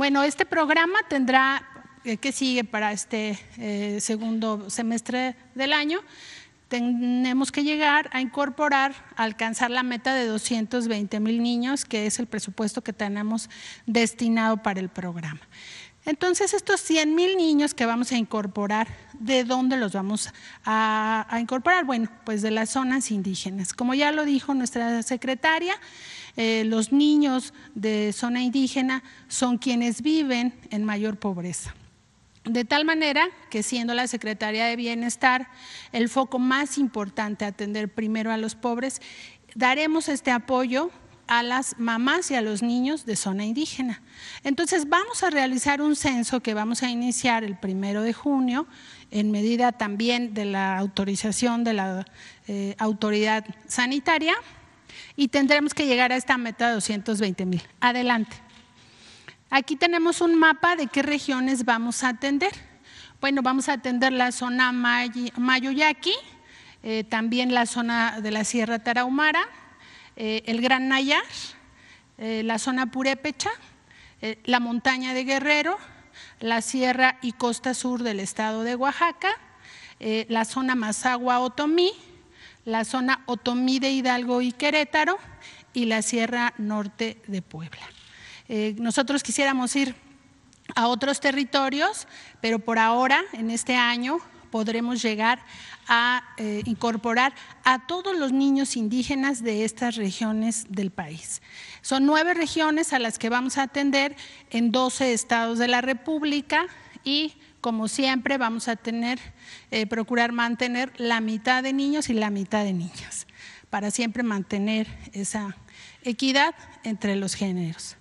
Bueno, este programa tendrá, eh, que sigue para este eh, segundo semestre del año? Tenemos que llegar a incorporar, alcanzar la meta de 220 mil niños, que es el presupuesto que tenemos destinado para el programa. Entonces, estos 100 mil niños que vamos a incorporar, ¿de dónde los vamos a, incorporar? Bueno, pues de las zonas indígenas. Como ya lo dijo nuestra secretaria, eh, los niños de zona indígena son quienes viven en mayor pobreza. De tal manera que siendo la Secretaría de Bienestar el foco más importante atender primero a los pobres, daremos este apoyo a las mamás y a los niños de zona indígena. Entonces vamos a realizar un censo que vamos a iniciar el primero de junio en medida también de la autorización de la eh, autoridad sanitaria y tendremos que llegar a esta meta de 220 mil. Adelante. Aquí tenemos un mapa de qué regiones vamos a atender. Bueno, vamos a atender la zona Mayoyaqui, eh, también la zona de la Sierra Tarahumara, eh, el Gran Nayar, eh, la zona Purépecha, la montaña de Guerrero, la sierra y costa sur del estado de Oaxaca, la zona Mazagua-Otomí, la zona Otomí de Hidalgo y Querétaro y la Sierra Norte de Puebla. Eh, nosotros quisiéramos ir a otros territorios, pero por ahora, en este año, podremos llegar a eh, incorporar a todos los niños indígenas de estas regiones del país. Son nueve regiones a las que vamos a atender en 12 estados de la República, y como siempre vamos a tener, eh, procurar mantener la mitad de niños y la mitad de niñas, para siempre mantener esa equidad entre los géneros.